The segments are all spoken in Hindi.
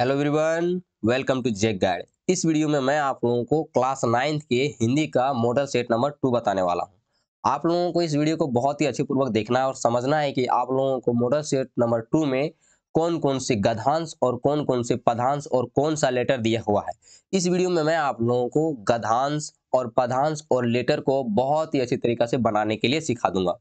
Hello everyone welcome to JAC guide इस वीडियो में मैं आप लोगों को क्लास नाइन्थ के हिंदी का मॉडल सेट नंबर टू बताने वाला हूं आप लोगों को इस वीडियो को बहुत ही अच्छे पूर्वक देखना है और समझना है कि आप लोगों को मॉडल सेट नंबर टू में कौन कौन से गधांश और कौन कौन से पदांश और कौन सा लेटर दिया हुआ है इस वीडियो में मैं आप लोगों को गधांश और पदांश और लेटर को बहुत ही अच्छी तरीका से बनाने के लिए सिखा दूंगा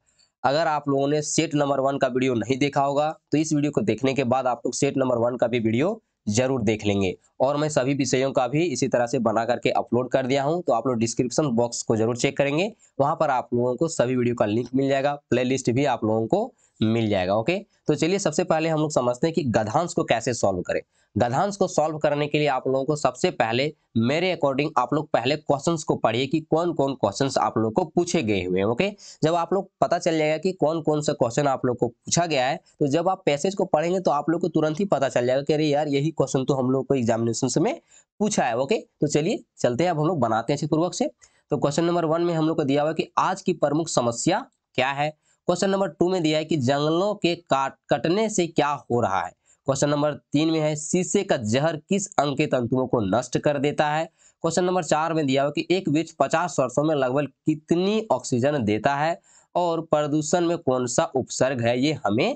अगर आप लोगों ने सेट नंबर वन का वीडियो नहीं देखा होगा तो इस वीडियो को देखने के बाद आप लोग सेट नंबर वन का भी वीडियो जरूर देख लेंगे और मैं सभी विषयों का भी इसी तरह से बना करके अपलोड कर दिया हूं तो आप लोग डिस्क्रिप्शन बॉक्स को जरूर चेक करेंगे वहां पर आप लोगों को सभी वीडियो का लिंक मिल जाएगा प्लेलिस्ट भी आप लोगों को मिल जाएगा ओके तो चलिए सबसे पहले हम लोग समझते हैं कि गधांश को कैसे सॉल्व करें गधांश को सॉल्व करने के लिए आप लोगों को सबसे पहले मेरे अकॉर्डिंग आप लोग पहले क्वेश्चंस को पढ़िए कि कौन कौन क्वेश्चंस आप लोग को पूछे गए हुए हैं ओके जब आप लोग पता चल जाएगा कि कौन कौन सा क्वेश्चन आप लोग को पूछा गया है तो जब आप पैसेज को पढ़ेंगे तो आप लोग को तुरंत ही पता चल जाएगा कि अरे यार यही क्वेश्चन तो हम लोग को एग्जामिनेशन में पूछा है ओके तो चलिए चलते हैं अब हम लोग बनाते हैं अच्छे पूर्वक से तो क्वेश्चन नंबर वन में हम लोग को दिया हुआ कि आज की प्रमुख समस्या क्या है क्वेश्चन नंबर टू में दिया है कि जंगलों के काट कटने से क्या हो रहा है क्वेश्चन नंबर तीन में है शीशे का जहर किस अंग के तंतुओं को नष्ट कर देता है क्वेश्चन नंबर चार में दिया हुआ कि एक वृक्ष पचास वर्षों में लगभग कितनी ऑक्सीजन देता है और प्रदूषण में कौन सा उपसर्ग है ये हमें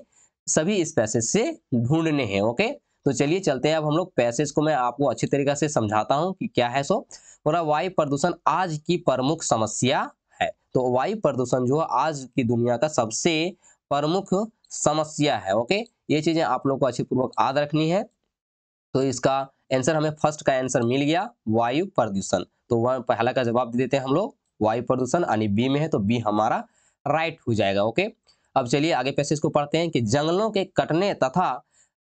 सभी इस पैसेज से ढूंढने हैं ओके तो चलिए चलते हैं अब हम लोग पैसेज को मैं आपको अच्छी तरीके से समझाता हूँ कि क्या है सो बोला वायु प्रदूषण आज की प्रमुख समस्या है तो वायु प्रदूषण जो है आज की दुनिया का सबसे प्रमुख समस्या है ओके ये चीजें आप लोग को अच्छी पूर्वक याद रखनी है तो इसका आंसर हमें फर्स्ट का आंसर मिल गया वायु प्रदूषण तो वह पहला का जवाब दे देते हैं हम लोग वायु प्रदूषण यानी बी में है तो बी हमारा राइट हो जाएगा ओके अब चलिए आगे पैसे इसको पढ़ते हैं कि जंगलों के कटने तथा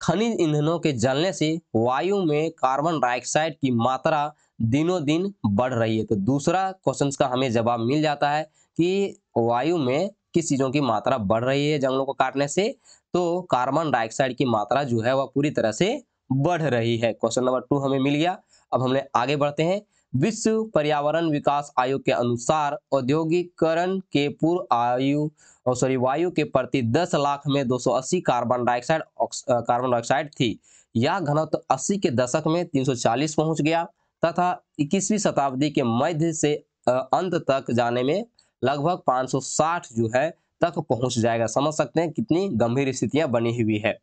खनिज ईंधनों के जलने से वायु में कार्बन डाइऑक्साइड की मात्रा दिनों दिन बढ़ रही है तो दूसरा क्वेश्चन का हमें जवाब मिल जाता है कि वायु में किस चीज़ों की मात्रा बढ़ रही है जंगलों को काटने से तो कार्बन डाइऑक्साइड की मात्रा जो है वह पूरी तरह से बढ़ रही है क्वेश्चन नंबर टू हमें मिल गया अब हमने आगे बढ़ते हैं विश्व पर्यावरण विकास आयोग के अनुसार औद्योगिकरण के पूर्व आयु और सॉरी वायु के प्रति 10 लाख में 280 कार्बन डाइऑक्साइड कार्बन डाइऑक्साइड थी यह घनत्व तो 80 के दशक में 340 पहुंच गया तथा 21वीं शताब्दी के मध्य से अंत तक जाने में लगभग 560 जो है तक पहुंच जाएगा समझ सकते हैं कितनी गंभीर स्थितियां बनी हुई है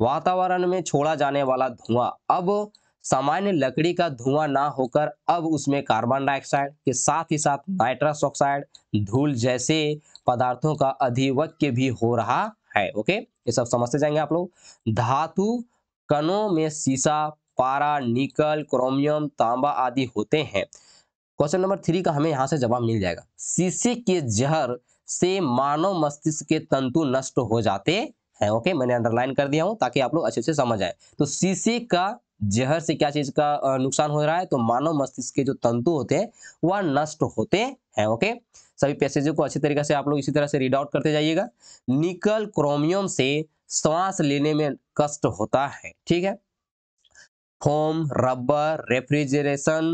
वातावरण में छोड़ा जाने वाला धुआं अब सामान्य लकड़ी का धुआं ना होकर अब उसमें कार्बन डाइऑक्साइड के साथ ही साथ नाइट्रस ऑक्साइड धूल जैसे पदार्थों का अधिवक्य भी हो रहा है ओके ये सब समझते जाएंगे आप लोग धातु कणों में सीसा पारा निकल क्रोमियम तांबा आदि होते हैं क्वेश्चन नंबर थ्री का हमें यहाँ से जवाब मिल जाएगा शीशे के जहर से मानव मस्तिष्क के तंतु नष्ट हो जाते हैं ओके मैंने अंडरलाइन कर दिया हूँ ताकि आप लोग अच्छे से समझ आए तो शीशे का जहर से क्या चीज का नुकसान हो रहा है तो मानव मस्तिष्क के जो तंतु होते हैं वह नष्ट होते हैं ओके सभी पैसेजों को अच्छी तरीके से आप लोग इसी तरह से रीड आउट करते जाइएगा निकल क्रोमियम से श्वास लेने में कष्ट होता है ठीक है फोम रबर रेफ्रिजरेशन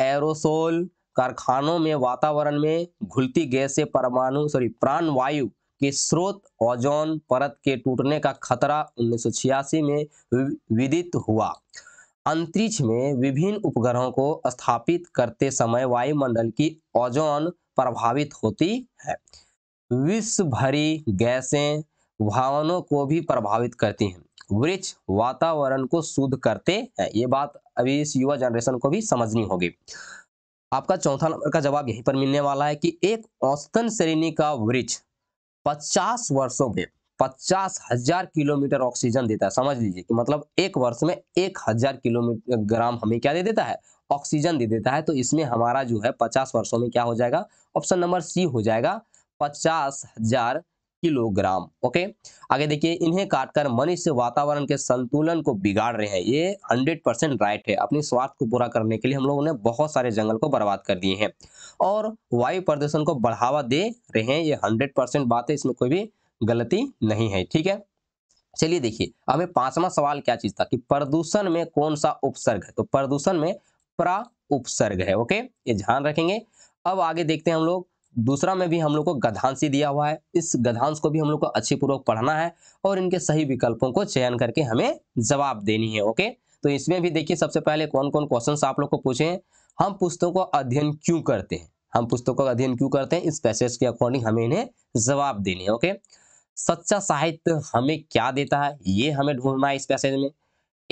एरोसोल कारखानों में वातावरण में घुलती गैस से परमाणु सॉरी प्राण वायु के स्रोत ओजोन परत के टूटने का खतरा उन्नीस में विदित हुआ अंतरिक्ष में विभिन्न उपग्रहों को स्थापित करते समय वायुमंडल की ओजोन प्रभावित होती है विश्व भरी गैसें भावनों को भी प्रभावित करती हैं वृक्ष वातावरण को शुद्ध करते हैं ये बात अभी इस युवा जनरेशन को भी समझनी होगी आपका चौथा नंबर का जवाब यहीं पर मिलने वाला है कि एक औसतन श्रेणी का वृक्ष 50 वर्षों में पचास हजार किलोमीटर ऑक्सीजन देता है समझ लीजिए कि मतलब एक वर्ष में एक हजार किलोमीटर ग्राम हमें क्या दे देता है ऑक्सीजन दे देता है तो इसमें हमारा जो है पचास वर्षों में क्या हो जाएगा ऑप्शन नंबर सी हो जाएगा पचास हजार किलोग्राम ओके आगे देखिए इन्हें काटकर मनुष्य वातावरण के संतुलन को बिगाड़ रहे हैं ये 100 परसेंट राइट है अपने स्वार्थ को पूरा करने के लिए हम लोगों ने बहुत सारे जंगल को बर्बाद कर दिए हैं और वायु प्रदूषण को बढ़ावा दे रहे हैं ये हंड्रेड परसेंट बात है इसमें कोई भी गलती नहीं है ठीक है चलिए देखिए हमें पांचवा सवाल क्या चीज था कि प्रदूषण में कौन सा उपसर्ग है तो प्रदूषण में प्रा उपसर्ग है ओके ये ध्यान रखेंगे अब आगे देखते हैं हम लोग दूसरा में भी हम लोग को गधांशी दिया हुआ है इस गधांश को भी हम लोग को अच्छी पूर्वक पढ़ना है और इनके सही विकल्पों को चयन करके हमें जवाब देनी है ओके तो इसमें भी देखिए सबसे पहले कौन कौन क्वेश्चन आप लोग को पूछे हम पुस्तकों का अध्ययन क्यों करते हैं हम पुस्तकों का अध्ययन क्यों करते हैं इस पैसेज के अकॉर्डिंग हमें इन्हें जवाब देने है ओके सच्चा साहित्य हमें क्या देता है ये हमें ढूंढना है इस पैसेज में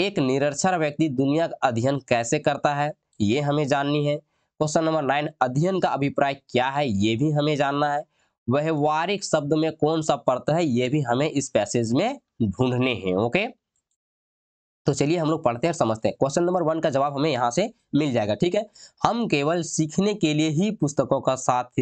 एक निरक्षर व्यक्ति दुनिया का अध्ययन कैसे करता है ये हमें जाननी है क्वेश्चन नंबर नाइन अध्ययन का अभिप्राय क्या है ये भी हमें जानना है व्यवहारिक शब्द में कौन सा पड़ता है ये भी हमें इस पैसेज में ढूंढने हैं ओके तो चलिए हम लोग पढ़ते हैं समझते हैं क्वेश्चन नंबर वन का जवाब हमें यहाँ से मिल जाएगा ठीक है हम केवल सीखने के लिए ही पुस्तकों का साथ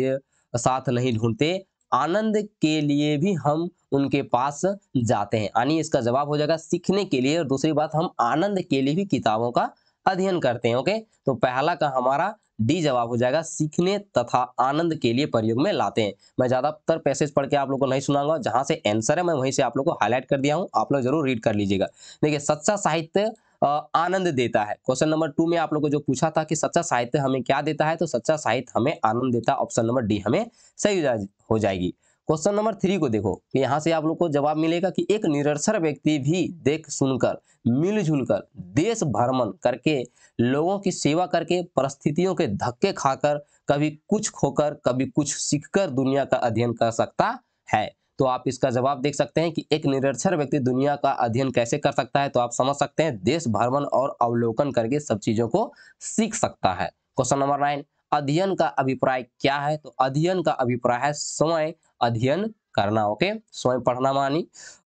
साथ नहीं ढूंढते आनंद के लिए भी हम उनके पास जाते हैं यानी इसका जवाब हो जाएगा सीखने के लिए और दूसरी बात हम आनंद के लिए भी किताबों का अध्ययन करते हैं ओके तो पहला का हमारा डी जवाब हो जाएगा सीखने तथा आनंद के लिए प्रयोग में लाते हैं मैं ज्यादातर पैसेज पढ़ के आप लोग को नहीं सुनाऊंगा जहां से आंसर है मैं वहीं से आप लोग को हाईलाइट कर दिया हूं आप लोग जरूर रीड कर लीजिएगा देखिए सच्चा साहित्य आनंद देता है क्वेश्चन नंबर टू में आप लोगों को जो पूछा था कि सच्चा साहित्य हमें क्या देता है तो सच्चा साहित्य हमें आनंद देता ऑप्शन नंबर डी हमें सही हो जाएगी क्वेश्चन नंबर थ्री को देखो कि यहाँ से आप लोग को जवाब मिलेगा कि एक निरक्षर व्यक्ति भी देख सुनकर मिलजुल कर देश भ्रमण करके लोगों की सेवा करके परिस्थितियों के धक्के खाकर कभी कुछ खोकर कभी कुछ सीखकर दुनिया का अध्ययन कर सकता है तो आप इसका जवाब देख सकते हैं कि एक निरक्षर व्यक्ति दुनिया का अध्ययन कैसे कर सकता है तो आप समझ सकते हैं देश भ्रमण और अवलोकन करके सब चीजों को सीख सकता है क्वेश्चन नंबर नाइन अध्ययन का अभिप्राय क्या है तो अध्ययन का अभिप्राय है स्वयं अध्ययन करना ओके स्वयं पढ़ना मानी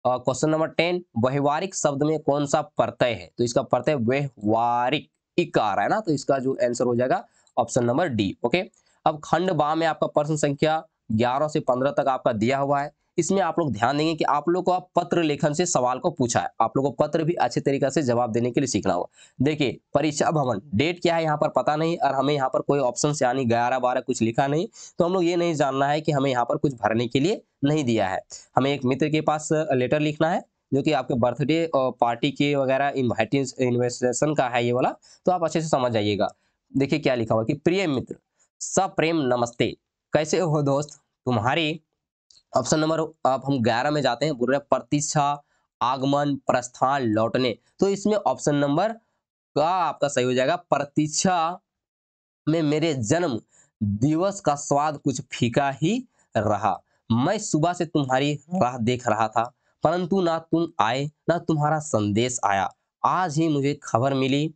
क्वेश्चन नंबर टेन व्यवहारिक शब्द में कौन सा प्रत्यय है तो इसका प्रत्यय व्यवहारिक इक आ रहा है ना तो इसका जो आंसर हो जाएगा ऑप्शन नंबर डी ओके अब खंड बा में आपका प्रश्न संख्या 11 से 15 तक आपका दिया हुआ है इसमें आप लोग ध्यान देंगे कि आप लोग को पत्र लेखन से सवाल को पूछा है आप लोग को पत्र भी अच्छे तरीके से जवाब देने के लिए सीखना होगा देखिए परीक्षा भवन डेट क्या है यहाँ पर पता नहीं और हमें यहाँ पर कोई ऑप्शन यानी ग्यारह बारह कुछ लिखा नहीं तो हम लोग ये नहीं जानना है कि हमें यहाँ पर कुछ भरने के लिए नहीं दिया है हमें एक मित्र के पास लेटर लिखना है जो कि आपके बर्थडे और पार्टी के वगैरह इन्वेस्टेशन का है ये वाला तो आप अच्छे से समझ जाइएगा देखिए क्या लिखा हुआ कि प्रिय मित्र सप्रेम नमस्ते कैसे हो दोस्त तुम्हारी ऑप्शन नंबर आप हम ग्यारह में जाते हैं बोल रहे प्रतीक्षा आगमन प्रस्थान लौटने तो इसमें ऑप्शन नंबर का आपका सही हो जाएगा प्रतीक्षा में मेरे जन्म दिवस का स्वाद कुछ फीका ही रहा मैं सुबह से तुम्हारी हम्म। राह देख रहा था परंतु ना तुम आए ना तुम्हारा संदेश आया आज ही मुझे खबर मिली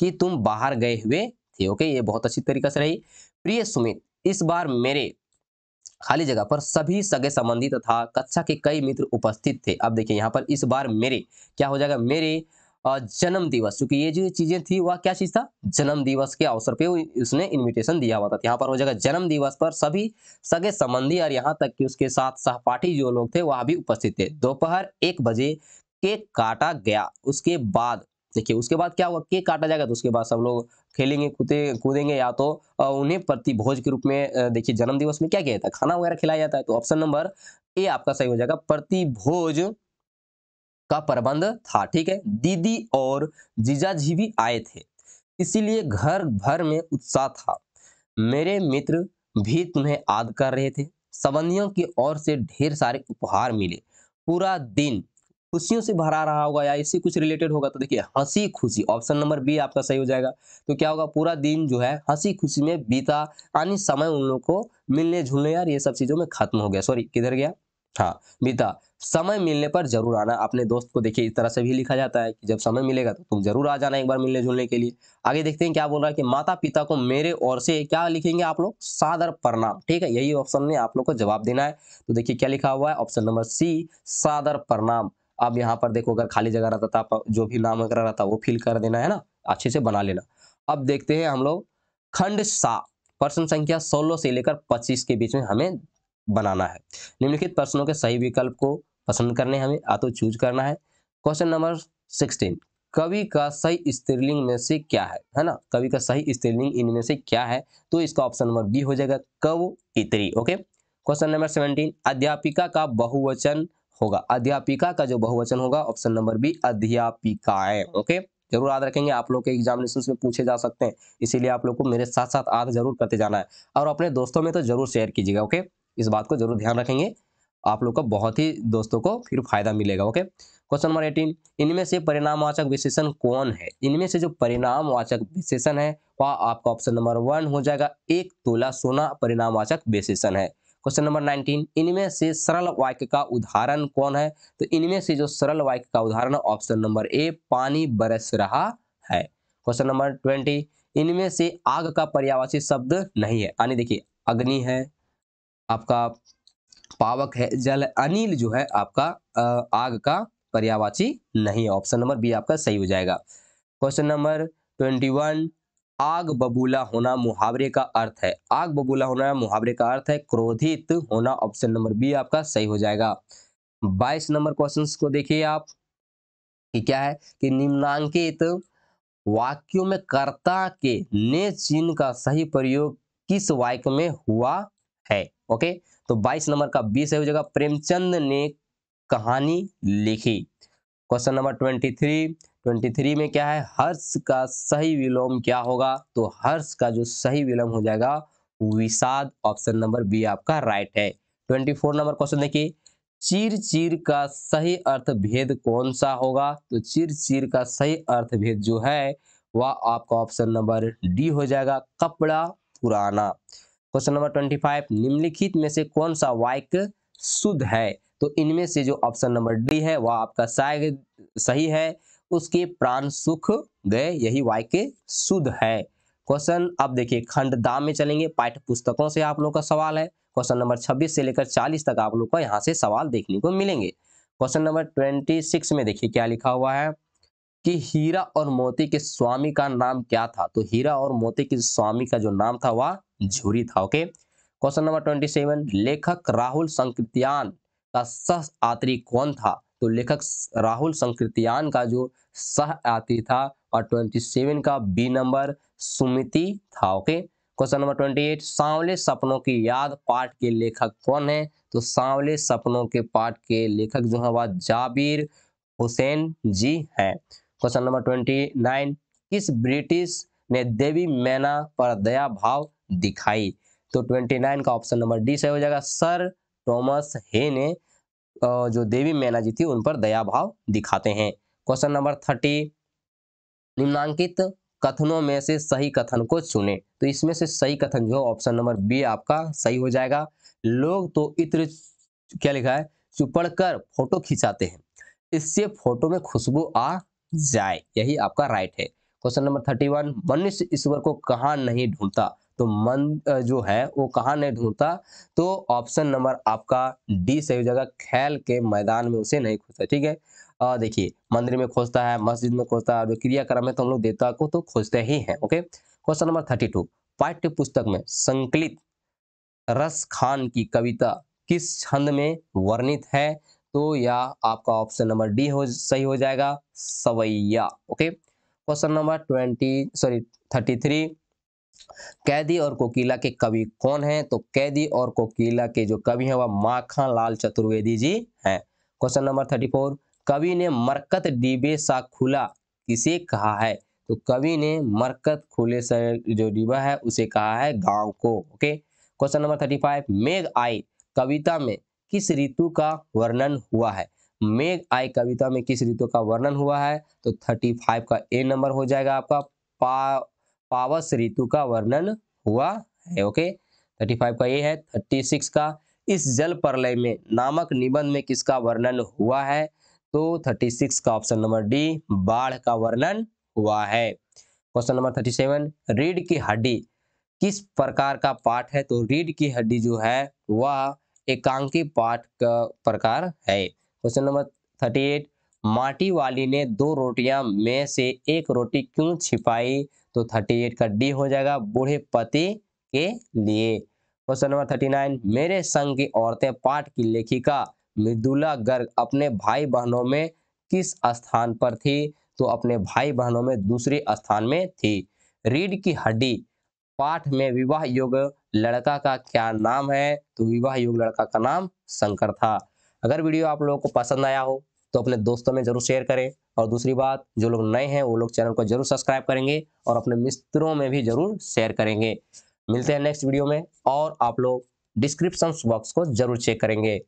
कि तुम बाहर गए हुए थे ओके ये बहुत अच्छी तरीके से रही प्रिय सुमित इस बार मेरे खाली जगह पर सभी सगे संबंधी तथा कक्षा के कई मित्र उपस्थित थे अब देखिए यहाँ पर इस बार मेरे क्या हो जाएगा मेरे जन्म दिवस क्योंकि ये जो चीजें थी वह क्या चीज था जन्म दिवस के अवसर पे उसने इनविटेशन दिया हुआ था यहाँ पर हो जाएगा जन्म दिवस पर सभी सगे संबंधी और यहाँ तक कि उसके साथ सहपाठी जो लोग थे वह भी उपस्थित थे दोपहर एक बजे केक काटा गया उसके बाद देखिए उसके बाद क्या होगा केक काटा जाएगा तो उसके बाद सब लोग खेलेंगे कूदे कूदेंगे या तो उन्हें प्रतिभोज के रूप में देखिए जन्मदिवस में क्या किया जाता है खाना वगैरह खिलाया जाता है तो ऑप्शन नंबर ए आपका सही हो जाएगा प्रतिभोज का प्रबंध था ठीक है दीदी और जीजा जी भी आए थे इसीलिए घर भर में उत्साह था मेरे मित्र भी तुम्हें याद कर रहे थे संबंधियों की ओर से ढेर सारे उपहार मिले पूरा दिन खुशियों से भरा रहा होगा या इससे कुछ रिलेटेड होगा तो देखिए हंसी खुशी ऑप्शन नंबर बी आपका सही हो जाएगा तो क्या होगा पूरा दिन जो है हंसी खुशी में बीता यानी समय उन लोगों को मिलने झुलने यार ये सब चीज़ों में खत्म हो गया सॉरी किधर गया हाँ बीता समय मिलने पर जरूर आना अपने दोस्त को देखिए इस तरह से भी लिखा जाता है कि जब समय मिलेगा तो तुम जरूर आ जाना एक बार मिलने जुलने के लिए आगे देखते हैं क्या बोल रहा है कि माता पिता को मेरे और से क्या लिखेंगे आप लोग सादर प्रणाम ठीक है यही ऑप्शन में आप लोग को जवाब देना है तो देखिए क्या लिखा हुआ है ऑप्शन नंबर सी सादर प्रणाम अब यहाँ पर देखो अगर खाली जगह रहता था आप जो भी नाम वगैरह रहता वो फिल कर देना है ना अच्छे से बना लेना अब देखते हैं हम लोग खंड सा प्रश्न संख्या सोलह से लेकर पच्चीस के बीच में हमें बनाना है निम्नलिखित प्रश्नों के सही विकल्प को पसंद करने हमें तो चूज करना है क्वेश्चन नंबर सिक्सटीन कवि का सही स्त्रीलिंग में से क्या है है ना कवि का सही स्त्रीलिंग इनमें से क्या है तो इसका ऑप्शन नंबर बी हो जाएगा कव इतरी ओके क्वेश्चन नंबर सेवनटीन अध्यापिका का बहुवचन होगा अध्यापिका का जो बहुवचन होगा ऑप्शन नंबर बी अध्यापिकाएं ओके जरूर याद रखेंगे आप लोग के एग्जामिनेशन में पूछे जा सकते हैं इसीलिए आप लोग को मेरे साथ साथ याद जरूर करते जाना है और अपने दोस्तों में तो जरूर शेयर कीजिएगा ओके इस बात को जरूर ध्यान रखेंगे आप लोग का बहुत ही दोस्तों को फिर फायदा मिलेगा ओके क्वेश्चन नंबर एटीन इनमें से परिणामवाचक विशेषण कौन है इनमें से जो परिणामवाचक विशेषण है वह आपका ऑप्शन नंबर वन हो जाएगा एक तोला सोना परिणामवाचक विशेषण है क्वेश्चन नंबर 19 इनमें से सरल वाक्य का उदाहरण कौन है तो इनमें से जो सरल वाक्य का उदाहरण ऑप्शन नंबर ए पानी बरस रहा है क्वेश्चन नंबर 20 इनमें से आग का पर्यावासी शब्द नहीं है यानी देखिए अग्नि है आपका पावक है जल अनिल जो है आपका आग का पर्यावाची नहीं है ऑप्शन नंबर बी आपका सही हो जाएगा क्वेश्चन नंबर ट्वेंटी वन आग बबूला होना मुहावरे का अर्थ है आग बबूला होना मुहावरे का अर्थ है क्रोधित होना ऑप्शन नंबर बी आपका सही हो जाएगा बाईस नंबर क्वेश्चन को देखिए आप कि क्या है कि निम्नांकित वाक्यों में कर्ता के ने चिन्ह का सही प्रयोग किस वाक्य में हुआ है ओके तो 22 नंबर का बी सही हो जाएगा प्रेमचंद ने कहानी लिखी क्वेश्चन नंबर थ्री 23 में क्या है हर्ष का सही विलोम क्या होगा तो हर्ष का जो सही विलोम हो जाएगा विषाद ऑप्शन नंबर बी आपका राइट है 24 नंबर क्वेश्चन देखिए चीर चीर का सही अर्थ भेद कौन सा होगा तो चीर चीर का सही अर्थ भेद जो है वह आपका ऑप्शन नंबर डी हो जाएगा कपड़ा पुराना क्वेश्चन नंबर ट्वेंटी फाइव निम्नलिखित में से कौन सा वाक्य शुद्ध है तो इनमें से जो ऑप्शन नंबर डी है वह आपका सही है उसके प्राण सुख गए यही वाई के शुद्ध है क्वेश्चन अब देखिए खंड दाम में चलेंगे पाठ्य पुस्तकों से आप लोग का सवाल है क्वेश्चन नंबर 26 से लेकर 40 तक आप लोग को यहाँ से सवाल देखने को मिलेंगे क्वेश्चन नंबर 26 में देखिए क्या लिखा हुआ है कि हीरा और मोती के स्वामी का नाम क्या था तो हीरा और मोती के स्वामी का जो नाम था वह झूरी था ओके क्वेश्चन नंबर सेवन लेखक राहुल संकृत्यान का सह आत्री कौन था तो लेखक राहुल संकृतियान का जो सह आती था और ट्वेंटी सेवन का बी नंबर सुमिति था okay question number twenty eight सांवले सपनों की याद पाठ के लेखक कौन है तो सांवले सपनों के पाठ के लेखक जो है वह जाबिर हुसैन जी हैं क्वेश्चन नंबर ट्वेंटी नाइन किस ब्रिटिश ने देवी मैना पर दया भाव दिखाई तो ट्वेंटी नाइन का ऑप्शन नंबर डी सही हो जाएगा सर टॉमस हे ने जो देवी मैना जी थी उन पर दया भाव दिखाते हैं क्वेश्चन नंबर थर्टी निम्नांकित कथनों में से सही कथन को चुने तो इसमें से सही कथन जो ऑप्शन नंबर बी आपका सही हो जाएगा लोग तो इत्र क्या लिखा है चुपड़ कर फोटो खिंचाते हैं इससे फोटो में खुशबू आ जाए यही आपका राइट है क्वेश्चन नंबर थर्टी वन मनुष्य ईश्वर को कहा नहीं ढूंढता तो मन जो है वो कहा नहीं ढूंढता तो ऑप्शन नंबर आपका डी सही हो जाएगा खेल के मैदान में उसे नहीं खोजता ठीक है देखिए मंदिर में खोजता है मस्जिद में खोजता है जो क्रियाक्रम है तो हम लोग देवता को तो खोजते ही हैं okay question number thirty two पाठ्य पुस्तक में संकलित रस खान की कविता किस छंद में वर्णित है तो यह आपका ऑप्शन नंबर डी हो सही हो जाएगा सवैया okay question number twenty sorry thirty three कैदी और कोकिला के कवि कौन हैं तो कैदी और कोकिला के जो कवि हैं वह माखन लाल चतुर्वेदी जी हैं क्वेश्चन नंबर थर्टी फोर कवि ने मरकत डीबे सा खुला किसे कहा है तो कवि ने मरकत खुले से जो डीबा है उसे कहा है गांव को okay question number thirty five मेघ आई कविता में किस ऋतु का वर्णन हुआ है मेघ आई कविता में किस ऋतु का वर्णन हुआ है तो थर्टी फाइव का ए नंबर हो जाएगा आपका पा पावस ऋतु का वर्णन हुआ है ओके थर्टी फाइव का ये है थर्टी सिक्स का इस जल प्रलय में नामक निबंध में किसका वर्णन हुआ है तो थर्टी सिक्स का ऑप्शन नंबर डी बाढ़ का वर्णन हुआ है क्वेश्चन नंबर थर्टी सेवन रीढ़ की हड्डी किस प्रकार का पाठ है तो रीढ़ की हड्डी जो है वह एकांकी पाठ का प्रकार है क्वेश्चन नंबर थर्टी एट माटी वाली ने दो रोटियां में से एक रोटी क्यों छिपाई तो 38 का डी हो जाएगा बूढ़े पति के लिए क्वेश्चन नंबर 39 मेरे संघ की औरतें पाठ की लेखिका मृदुला गर्ग अपने भाई बहनों में किस स्थान पर थी तो अपने भाई बहनों में दूसरे स्थान में थी रीढ़ की हड्डी पाठ में विवाह योग लड़का का क्या नाम है तो विवाह योग लड़का का नाम शंकर था अगर वीडियो आप लोगों को पसंद आया हो तो अपने दोस्तों में जरूर शेयर करें और दूसरी बात जो लोग नए हैं वो लोग चैनल को जरूर सब्सक्राइब करेंगे और अपने मित्रों में भी जरूर शेयर करेंगे मिलते हैं नेक्स्ट वीडियो में और आप लोग डिस्क्रिप्शन बॉक्स को जरूर चेक करेंगे